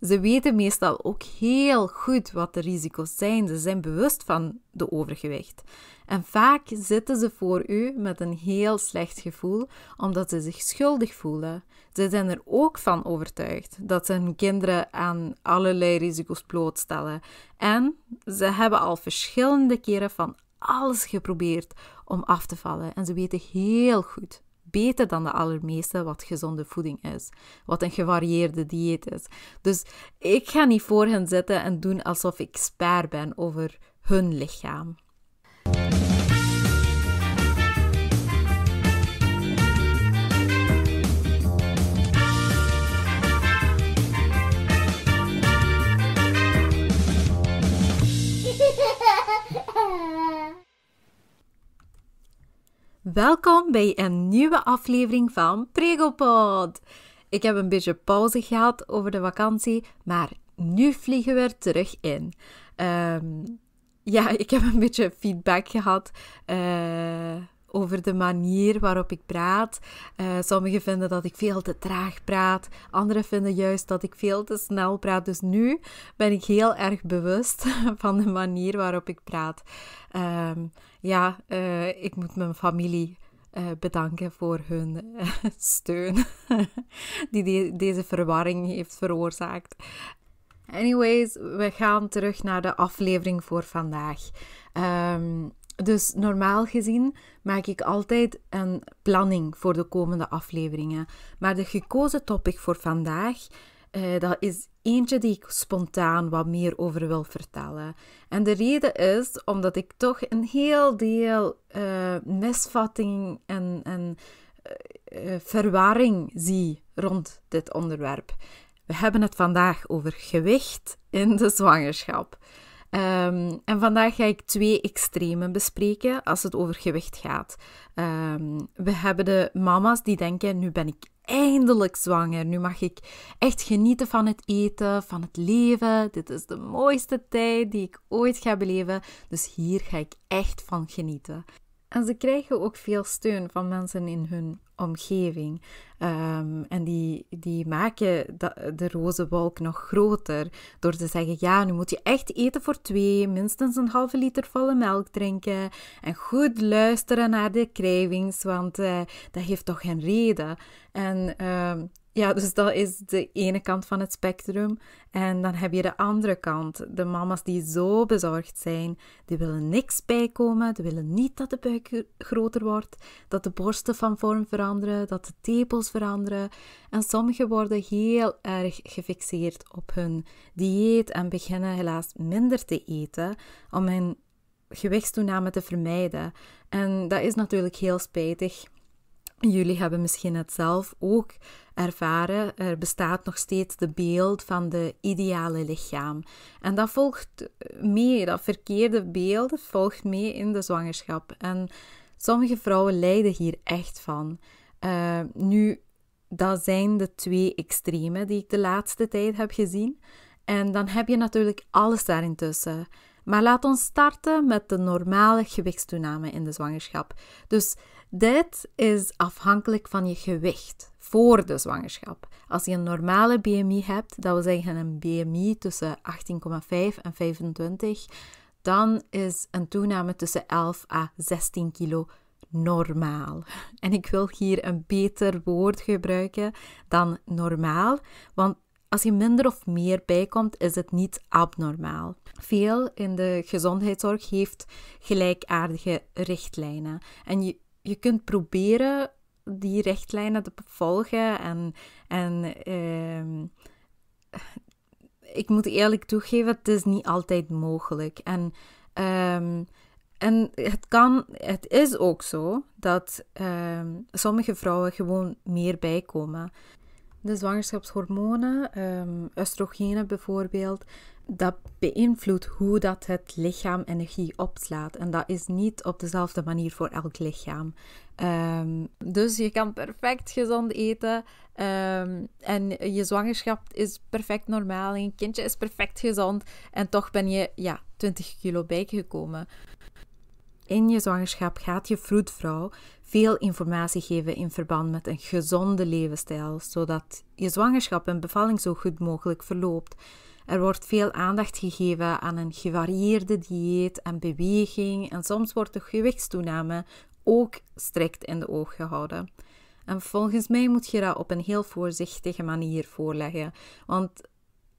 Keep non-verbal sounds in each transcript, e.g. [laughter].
Ze weten meestal ook heel goed wat de risico's zijn. Ze zijn bewust van de overgewicht. En vaak zitten ze voor u met een heel slecht gevoel omdat ze zich schuldig voelen. Ze zijn er ook van overtuigd dat ze hun kinderen aan allerlei risico's blootstellen. En ze hebben al verschillende keren van alles geprobeerd om af te vallen en ze weten heel goed beter dan de allermeeste wat gezonde voeding is, wat een gevarieerde dieet is. Dus ik ga niet voor hen zitten en doen alsof ik spaar ben over hun lichaam. Welkom bij een nieuwe aflevering van Pregopod. Ik heb een beetje pauze gehad over de vakantie, maar nu vliegen we er terug in. Ehm, ja, [laughs] ik heb een beetje feedback gehad eh, over de manier waarop ik praat. Eh, sommigen vinden dat ik veel te traag praat, anderen vinden juist dat ik veel te snel praat. Dus nu ben ik heel erg bewust [laughs] van de manier waarop ik praat. Um, ja, eh, ik moet mijn familie eh, bedanken voor hun eh, [laughs] steun [laughs] die deze verwarring heeft veroorzaakt. Anyways, we gaan terug naar de aflevering voor vandaag. Ehm, dus normaal gezien maak ik altijd een planning voor de komende afleveringen. Maar de gekozen topic voor vandaag eh, dat is eentje die ik spontaan wat meer over wil vertellen. En de reden is omdat ik toch een heel deel eh, misvatting en, en eh, verwarring zie rond dit onderwerp. We hebben het vandaag over gewicht in de zwangerschap. Ehm, en vandaag ga ik twee extremen bespreken als het over gewicht gaat. Ehm, we hebben de mama's die denken: nu ben ik eindelijk zwanger. Nu mag ik echt genieten van het eten, van het leven. Dit is de mooiste tijd die ik ooit ga beleven. Dus hier ga ik echt van genieten. En ze krijgen ook veel steun van mensen in hun omgeving. Ehm, en die, die maken de roze wolk nog groter door te zeggen: ja, nu moet je echt eten voor twee, minstens een halve liter volle melk drinken en goed luisteren naar de cravings, want eh, dat heeft toch geen reden. En ehm, ja, dus dat is de ene kant van het spectrum. En dan heb je de andere kant. De mama's die zo bezorgd zijn, die willen niks bijkomen, die willen niet dat de buik groter wordt, dat de borsten van vorm veranderen, dat de tepels veranderen. En sommigen worden heel erg gefixeerd op hun dieet en beginnen helaas minder te eten om hun gewichtstoename te vermijden. En dat is natuurlijk heel spijtig. Jullie hebben misschien het zelf ook ervaren. Er bestaat nog steeds de beeld van de ideale lichaam. En dat volgt mee, dat verkeerde beeld volgt mee in de zwangerschap. En sommige vrouwen lijden hier echt van. Eh, nu, dat zijn de twee extremen die ik de laatste tijd heb gezien. En dan heb je natuurlijk alles daartussen. Maar laat ons starten met de normale gewichtstoename in de zwangerschap. Dus dit is afhankelijk van je gewicht voor de zwangerschap. Als je een normale BMI hebt, dat wil zeggen een BMI tussen 18,5 en 25, dan is een toename tussen 11 à 16 kilo normaal. En ik wil hier een beter woord gebruiken dan normaal, want als je minder of meer bijkomt, is het niet abnormaal. Veel in de gezondheidszorg heeft gelijkaardige richtlijnen. En je, je kunt proberen die richtlijnen te volgen en, en ehm, ik moet eerlijk toegeven, het is niet altijd mogelijk. En, ehm, en het, kan, het is ook zo dat ehm, sommige vrouwen gewoon meer bijkomen de zwangerschapshormonen, ehm, oestrogenen bijvoorbeeld, dat beïnvloedt hoe dat het lichaam energie opslaat. En dat is niet op dezelfde manier voor elk lichaam. Ehm, dus je kan perfect gezond eten. Ehm, en je zwangerschap is perfect normaal. En je kindje is perfect gezond. En toch ben je ja, 20 kilo bijgekomen. In je zwangerschap gaat je vroedvrouw veel informatie geven in verband met een gezonde levensstijl, zodat je zwangerschap en bevalling zo goed mogelijk verloopt. Er wordt veel aandacht gegeven aan een gevarieerde dieet en beweging en soms wordt de gewichtstoename ook strikt in de oog gehouden. En volgens mij moet je dat op een heel voorzichtige manier voorleggen, want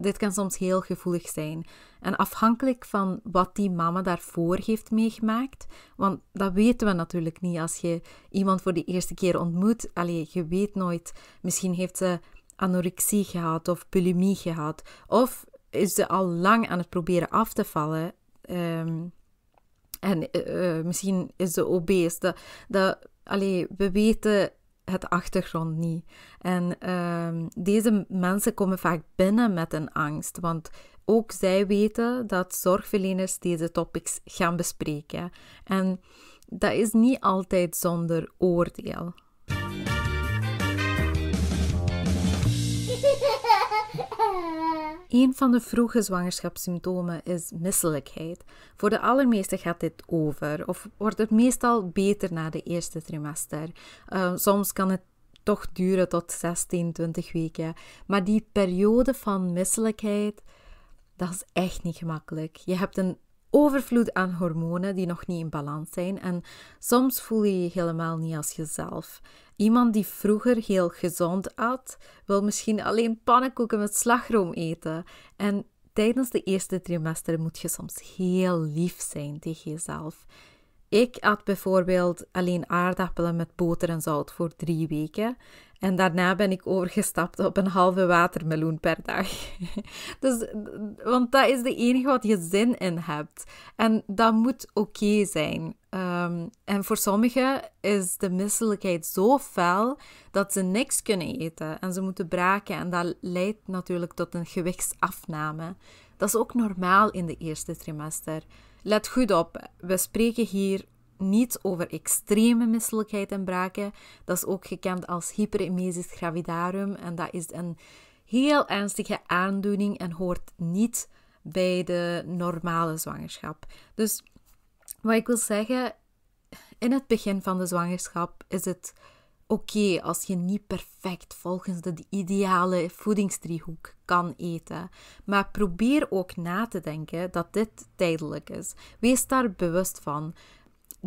dit kan soms heel gevoelig zijn. En afhankelijk van wat die mama daarvoor heeft meegemaakt, want dat weten we natuurlijk niet als je iemand voor de eerste keer ontmoet. Allee, je weet nooit, misschien heeft ze anorexie gehad of bulimie gehad, of is ze al lang aan het proberen af te vallen. Ehm, en eh, eh, misschien is ze obese. Dat, dat, allee, we weten het achtergrond niet. En ehm, deze mensen komen vaak binnen met een angst, want ook zij weten dat zorgverleners deze topics gaan bespreken. En dat is niet altijd zonder oordeel. Een van de vroege zwangerschapssymptomen is misselijkheid. Voor de allermeeste gaat dit over of wordt het meestal beter na de eerste trimester. Eh, soms kan het toch duren tot 16, 20 weken. Maar die periode van misselijkheid, dat is echt niet gemakkelijk. Je hebt een overvloed aan hormonen die nog niet in balans zijn. En soms voel je je helemaal niet als jezelf. Iemand die vroeger heel gezond at, wil misschien alleen pannenkoeken met slagroom eten. En tijdens de eerste trimester moet je soms heel lief zijn tegen jezelf. Ik at bijvoorbeeld alleen aardappelen met boter en zout voor drie weken. En daarna ben ik overgestapt op een halve watermeloen per dag. [laughs] Dus, want dat is de enige wat je zin in hebt. En dat moet oké zijn. Ehm, en voor sommigen is de misselijkheid zo fel dat ze niks kunnen eten en ze moeten braken. En dat leidt natuurlijk tot een gewichtsafname. Dat is ook normaal in de eerste trimester. Let goed op, we spreken hier niet over extreme misselijkheid en braken. Dat is ook gekend als hyperemesis gravidarum en dat is een heel ernstige aandoening en hoort niet bij de normale zwangerschap. Dus wat ik wil zeggen, in het begin van de zwangerschap is het oké als je niet perfect volgens de ideale voedingsdriehoek kan eten. Maar probeer ook na te denken dat dit tijdelijk is. Wees daar bewust van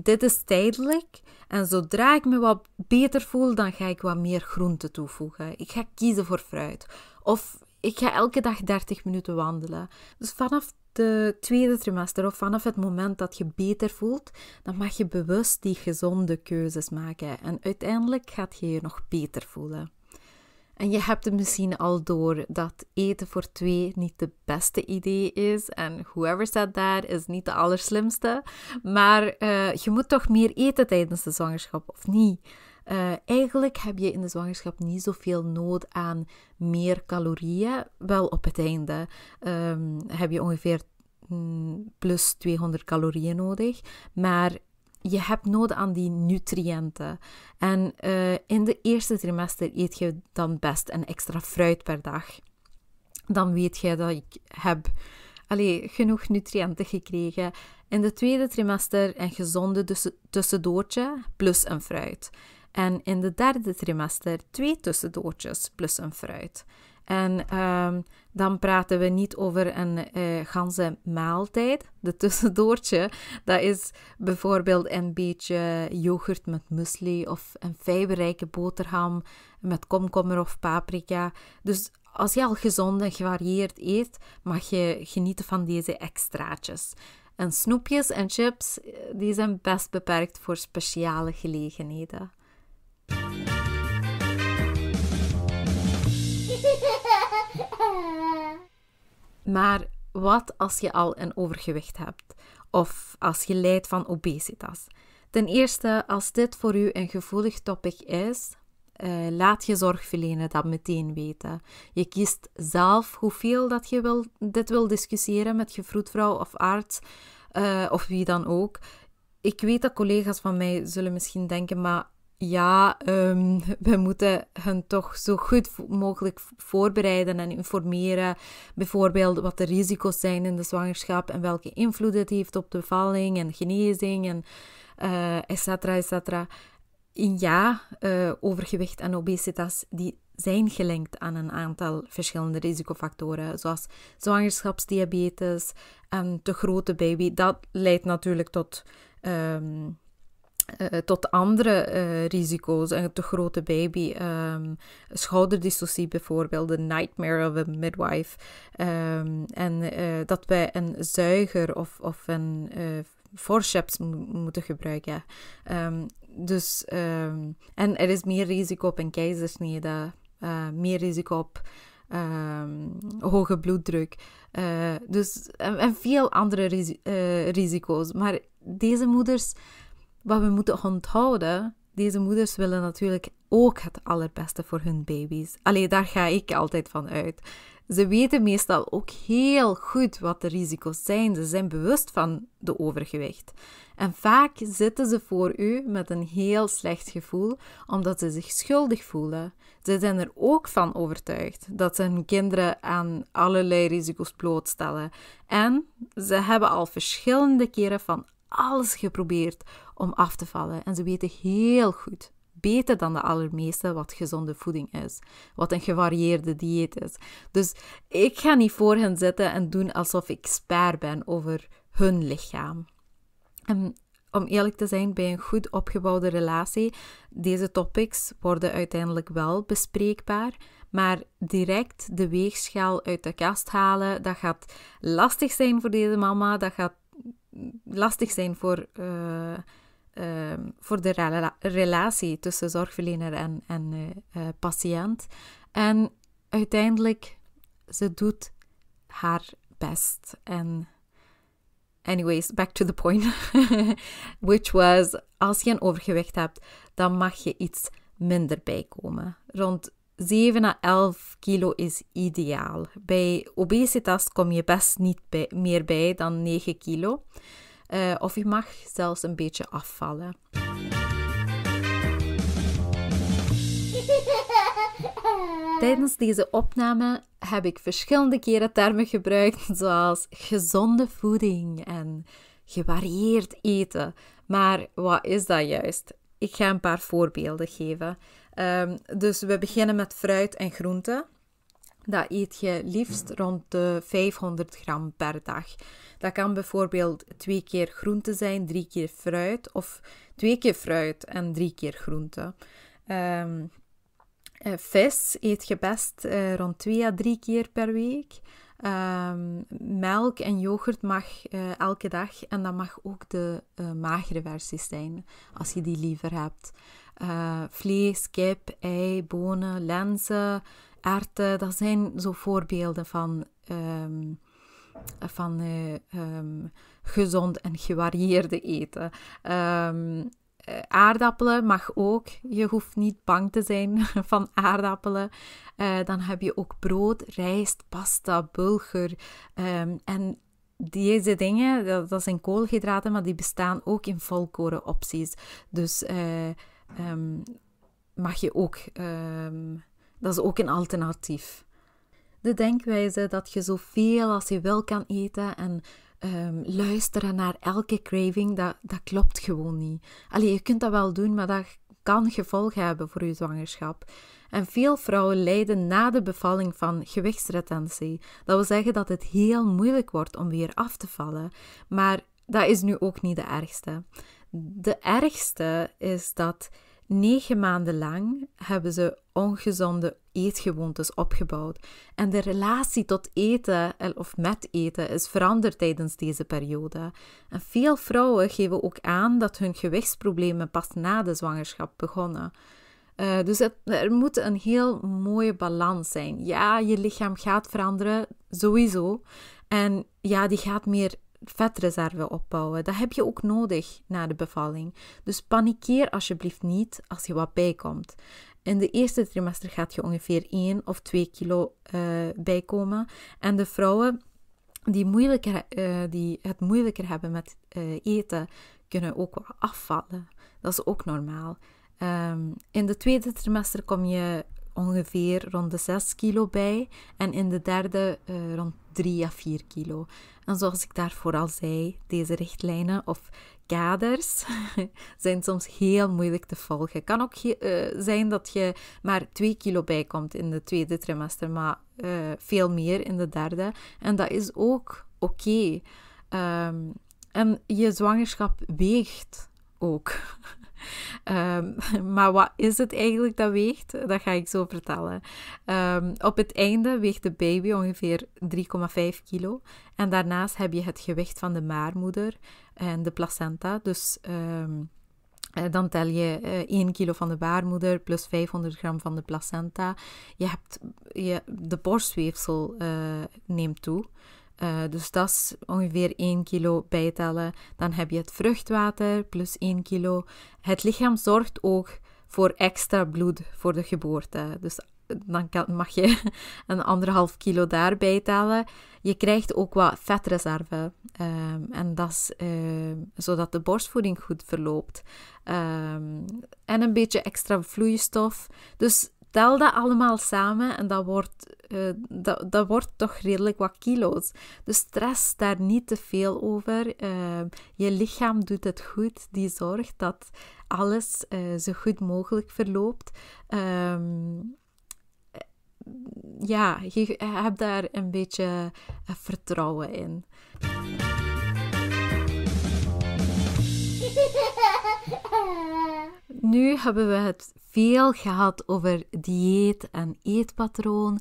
dit is tijdelijk. En zodra ik me wat beter voel, dan ga ik wat meer groenten toevoegen. Ik ga kiezen voor fruit. Of ik ga elke dag 30 minuten wandelen. Dus vanaf de tweede trimester of vanaf het moment dat je beter voelt, dan mag je bewust die gezonde keuzes maken. En uiteindelijk gaat je je nog beter voelen. En je hebt het misschien al door dat eten voor twee niet de beste idee is. En whoever staat daar is niet de allerslimste. Maar eh, je moet toch meer eten tijdens de zwangerschap, of niet? Eh, eigenlijk heb je in de zwangerschap niet zoveel nood aan meer calorieën. Wel op het einde ehm, heb je ongeveer mm, plus 200 calorieën nodig. Maar je hebt nodig aan die nutriënten. En eh, in de eerste trimester eet je dan best een extra fruit per dag. Dan weet je dat ik heb allee, genoeg nutriënten gekregen. In de tweede trimester een gezonde dus-, tussendoortje plus een fruit. En in de derde trimester twee tussendoortjes plus een fruit. En ehm, dan praten we niet over een uh, ganse maaltijd. De tussendoortje, dat is bijvoorbeeld een beetje yoghurt met muesli of een fiberrijke boterham met komkommer of paprika. Dus als je al gezond en gevarieerd eet, mag je genieten van deze extraatjes. En snoepjes en chips, eh, die zijn best beperkt voor speciale gelegenheden. [laughs] Maar wat als je al een overgewicht hebt of als je lijdt van obesitas? Ten eerste, als dit voor u een gevoelig topic is, eh, laat je zorgverlener dat meteen weten. Je kiest zelf hoeveel dat je wil, dit wil discussiëren met je vroedvrouw of arts eh, of wie dan ook. Ik weet dat collega's van mij zullen misschien denken, maar ja, ehm, [laughs] we moeten hen toch zo goed mogelijk voorbereiden en informeren. Bijvoorbeeld wat de risico's zijn in de zwangerschap en welke invloed het heeft op de bevalling en genezing en uh, et cetera, et cetera. ja, eh, overgewicht en obesitas die zijn gelinkt aan een aantal verschillende risicofactoren, zoals zwangerschapsdiabetes en te grote baby. Dat leidt natuurlijk tot ehm, eh, tot andere uh, risico's. Een te grote baby, um, bijvoorbeeld, de nightmare of a midwife. Ehm, en eh, dat wij een zuiger of, of een forceps moeten gebruiken. Ehm, dus, en er is meer risico op een keizersnede, meer risico op hoge bloeddruk. dus, en, veel andere risico's. Maar deze moeders wat we moeten onthouden, deze moeders willen natuurlijk ook het allerbeste voor hun baby's. Allee, daar ga ik altijd van uit. Ze weten meestal ook heel goed wat de risico's zijn. Ze zijn bewust van de overgewicht. En vaak zitten ze voor u met een heel slecht gevoel, omdat ze zich schuldig voelen. Ze zijn er ook van overtuigd dat ze hun kinderen aan allerlei risico's blootstellen. En ze hebben al verschillende keren van alles geprobeerd om af te vallen. En ze weten heel goed, beter dan de allermeeste, wat gezonde voeding is. Wat een gevarieerde dieet is. Dus ik ga niet voor hen zitten en doen alsof ik expert ben over hun lichaam. En ehm, om eerlijk te zijn, bij een goed opgebouwde relatie, deze topics worden uiteindelijk wel bespreekbaar. Maar direct de weegschaal uit de kast halen, dat gaat lastig zijn voor deze mama. Dat gaat lastig zijn voor eh, Ehm, voor de relatie tussen zorgverlener en, en eh, eh, patiënt. En uiteindelijk, ze doet haar best. En anyways, back to the point. [laughs] Which was, als je een overgewicht hebt, dan mag je iets minder bijkomen. Rond 7 à 11 kilo is ideaal. Bij obesitas kom je best niet bij, meer bij dan 9 kilo. Eh, of je mag zelfs een beetje afvallen. [laughs] Tijdens deze opname heb ik verschillende keren termen gebruikt, zoals gezonde voeding en gevarieerd eten. Maar wat is dat juist? Ik ga een paar voorbeelden geven. Ehm, dus we beginnen met fruit en groenten dat eet je liefst mm. rond de 500 gram per dag. Dat kan bijvoorbeeld twee keer groente zijn, drie keer fruit of twee keer fruit en drie keer groente. Um, vis eet je best eh, rond twee à drie keer per week. Ehm, melk en yoghurt mag eh, elke dag en dat mag ook de magere versies zijn als je die liever hebt. vlees, kip, ei, bonen, lenzen, aard, dat zijn zo voorbeelden van, ehm, van eh, ehm, gezond en gevarieerde eten. Ehm, eh, aardappelen mag ook. Je hoeft niet bang te zijn [laughs] van aardappelen. Eh, dan heb je ook brood, rijst, pasta, bulgur. en deze dingen, dat, zijn koolhydraten, maar die bestaan ook in volkoren opties. Dus mag je ook dat is ook een alternatief. De denkwijze dat je zoveel als je wil kan eten en ehm, luisteren naar elke craving, dat, dat klopt gewoon niet. Allee, je kunt dat wel doen, maar dat kan gevolgen hebben voor je zwangerschap. En veel vrouwen lijden na de bevalling van gewichtsretentie. Dat wil zeggen dat het heel moeilijk wordt om weer af te vallen. Maar dat is nu ook niet de ergste. De ergste is dat Negen maanden lang hebben ze ongezonde eetgewoontes opgebouwd en de relatie tot eten eh, of met eten is veranderd tijdens deze periode. En veel vrouwen geven ook aan dat hun gewichtsproblemen pas na de zwangerschap begonnen. Eh, dus er moet een heel mooie balans zijn. Ja, je lichaam gaat veranderen, sowieso. En ja, die gaat meer vetreserve opbouwen. Dat heb je ook nodig na de bevalling. Dus panikeer alsjeblieft niet als je wat bijkomt. In de eerste trimester gaat je ongeveer 1 of 2 kilo eh, bijkomen. En de vrouwen die, moeilijker, eh, die het moeilijker hebben met eh, eten, kunnen ook wat afvallen. Dat is ook normaal. Ehm, in de tweede trimester kom je ongeveer rond de 6 kilo bij. En in de derde rond 3 à 4 kilo. En zoals ik daarvoor al zei, deze richtlijnen of kaders [laughs] zijn soms heel moeilijk te volgen. Het kan ook eh, zijn dat je maar 2 kilo bijkomt in de tweede trimester, maar eh, veel meer in de derde. En dat is ook oké. Ehm, en je zwangerschap weegt ook. [laughs] Ehm, [laughs] maar wat is het eigenlijk dat weegt? Dat ga ik zo vertellen. Ehm, op het einde weegt de baby ongeveer 3,5 kilo. En daarnaast heb je het gewicht van de maarmoeder en de placenta. Dus ehm, eh, dan tel je 1 eh, kilo van de baarmoeder plus 500 gram van de placenta. Je hebt, je, de borstweefsel uh, neemt toe. Eh, dus dat is ongeveer 1 kilo bijtellen. Dan heb je het vruchtwater plus 1 kilo. Het lichaam zorgt ook voor extra bloed voor de geboorte. Dus eh, dan mag je [laughs] een anderhalf kilo daarbij tellen. Je krijgt ook wat vetreserve. Um, en dat is eh, zodat de borstvoeding goed verloopt. Ehm, en een beetje extra vloeistof. Dus tel dat allemaal samen en dat wordt, eh, dat, dat wordt toch redelijk wat kilo's. Dus stress daar niet te veel over. Eh, je lichaam doet het goed. Die zorgt dat alles eh, zo goed mogelijk verloopt. Ehm, ja, je hebt daar een beetje vertrouwen in. [laughs] Nu hebben we het veel gehad over dieet en eetpatroon,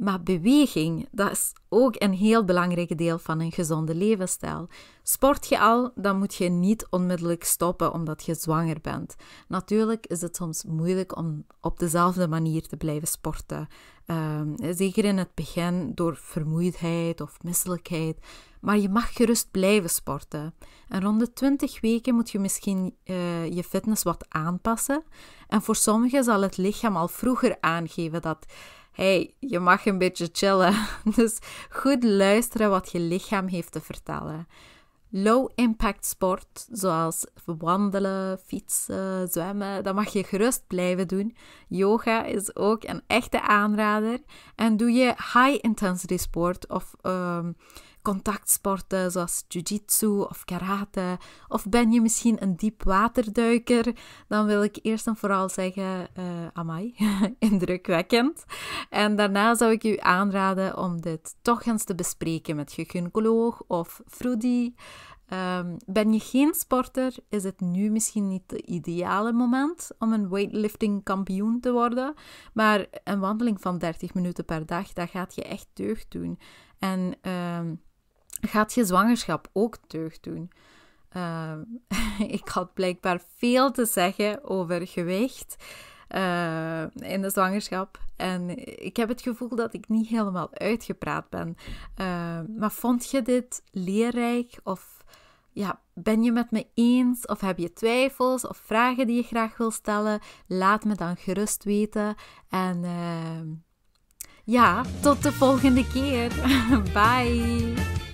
maar beweging, dat is ook een heel belangrijk deel van een gezonde levensstijl. Sport je al, dan moet je niet onmiddellijk stoppen omdat je zwanger bent. Natuurlijk is het soms moeilijk om op dezelfde manier te blijven sporten. Ehm, zeker in het begin door vermoeidheid of misselijkheid. Maar je mag gerust blijven sporten. En rond de 20 weken moet je misschien eh, je fitness wat aanpassen. En voor sommigen zal het lichaam al vroeger aangeven dat hey, je mag een beetje chillen. [laughs] Dus goed luisteren wat je lichaam heeft te vertellen. Low impact sport, zoals wandelen, fietsen, zwemmen, dat mag je gerust blijven doen. Yoga is ook een echte aanrader. En doe je high intensity sport of ehm, contactsporten zoals jiu-jitsu of karate, of ben je misschien een diepwaterduiker dan wil ik eerst en vooral zeggen, uh, amai, [laughs] indrukwekkend. En daarna zou ik u aanraden om dit toch eens te bespreken met je gynaecoloog of Froodie. Ehm, ben je geen sporter, is het nu misschien niet het ideale moment om een weightlifting kampioen te worden. Maar een wandeling van 30 minuten per dag, dat gaat je echt deugd doen. En um, gaat je zwangerschap ook deugd doen. Eh, [laughs] ik had blijkbaar veel te zeggen over gewicht eh, in de zwangerschap. En ik heb het gevoel dat ik niet helemaal uitgepraat ben. Eh, maar vond je dit leerrijk? Of ja, ben je met me eens? Of heb je twijfels of vragen die je graag wil stellen? Laat me dan gerust weten. En ja, tot de volgende keer. [laughs] Bye!